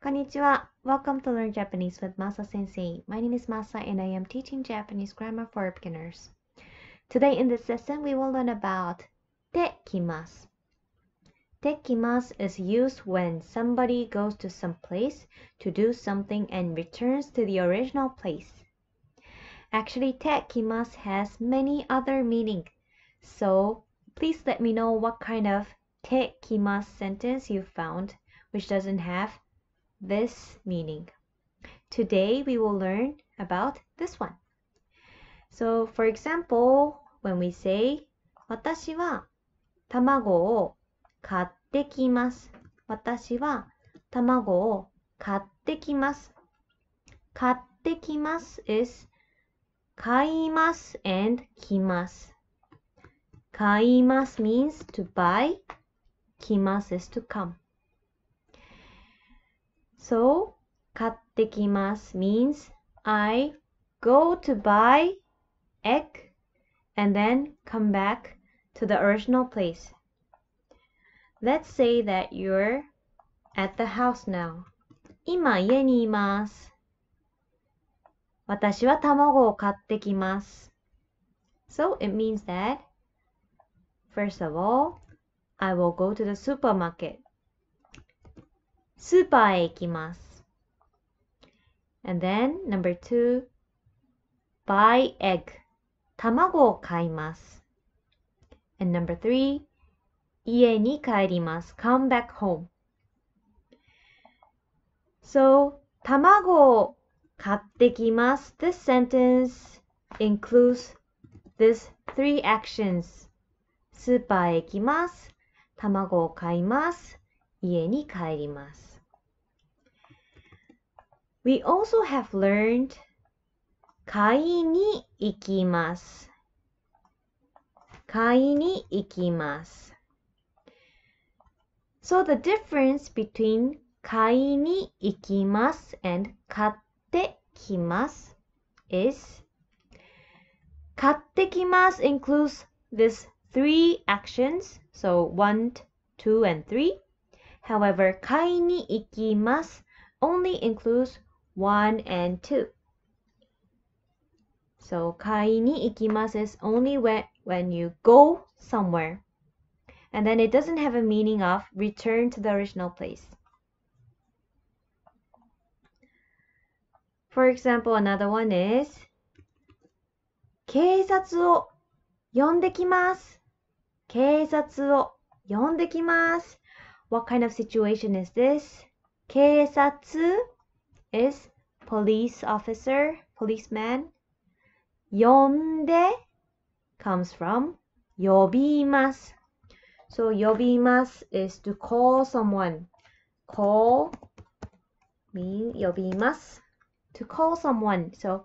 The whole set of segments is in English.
Konnichiwa. Welcome to Learn Japanese with Masa Sensei. My name is Masa and I am teaching Japanese grammar for beginners. Today in this lesson, we will learn about tekimasu. Tekimasu is used when somebody goes to some place to do something and returns to the original place. Actually, tekimasu has many other meanings. so please let me know what kind of tekimas sentence you found which doesn't have this meaning. Today we will learn about this one. So for example, when we say 私は卵を買ってきます。私は卵を買ってきます。買ってきます is 買います and きます。買います means to buy Kimasu says to come. So, kattekimasu means I go to buy egg and then come back to the original place. Let's say that you're at the house now. 今家にいます。私は卵を買ってきます。So it means that, first of all, I will go to the supermarket. スーパーへ行きます。And then number two, buy egg. 卵を買います。And number three, 家に帰ります。come back home. So, 卵を買ってきます。This sentence includes these three actions. スーパーへ行きます。卵を買います。家に帰ります。We also have learned 買いに行きます。買いに行きます。So the difference between 買いに行きます and 買ってきます is 買ってきます includes this three actions, so one, two, and three. However, 買いに行きます only includes one and two. So 買いに行きます is only when, when you go somewhere. And then it doesn't have a meaning of return to the original place. For example, another one is 警察を呼んできます警察を呼んできます。What kind of situation is this? 警察 is police officer, policeman. 呼んで comes from 呼びます。So 呼びます is to call someone. call mean 呼びます。to call someone. So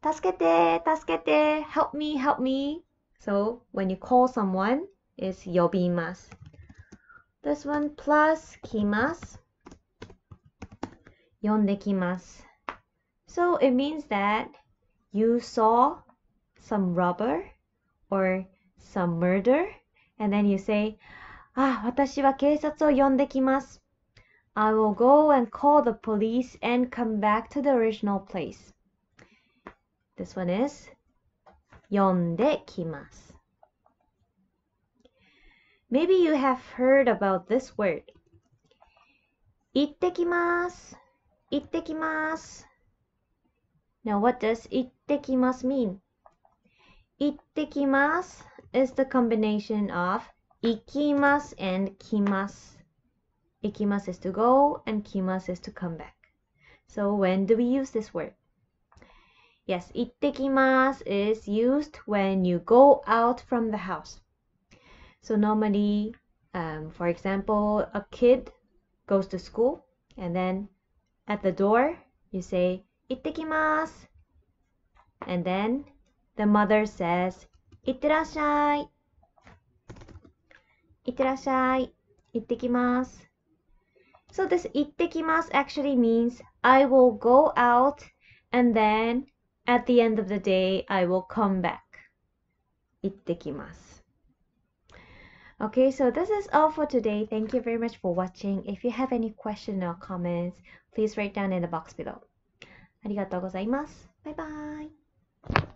助けて、助けて、help me, help me So when you call someone, it's yobimas. This one plus kimasu, yondekimasu. So it means that you saw some robber or some murder, and then you say, Ah, I will go and call the police and come back to the original place. This one is yondekimasu. Maybe you have heard about this word. Ittekimasu. Ittekimasu. Now what does ittekimasu mean? Ittekimasu is the combination of ikimas and kimas. Ikimas is to go and kimas is to come back. So when do we use this word? Yes, ittekimas is used when you go out from the house. So normally, um, for example, a kid goes to school and then at the door you say ittekimas, and then the mother says itterashai itterashai ittekimas. so this ittekimasu actually means I will go out and then at the end of the day, I will come back. Okay, so this is all for today. Thank you very much for watching. If you have any question or comments, please write down in the box below. ありがとうございます。バイバイ。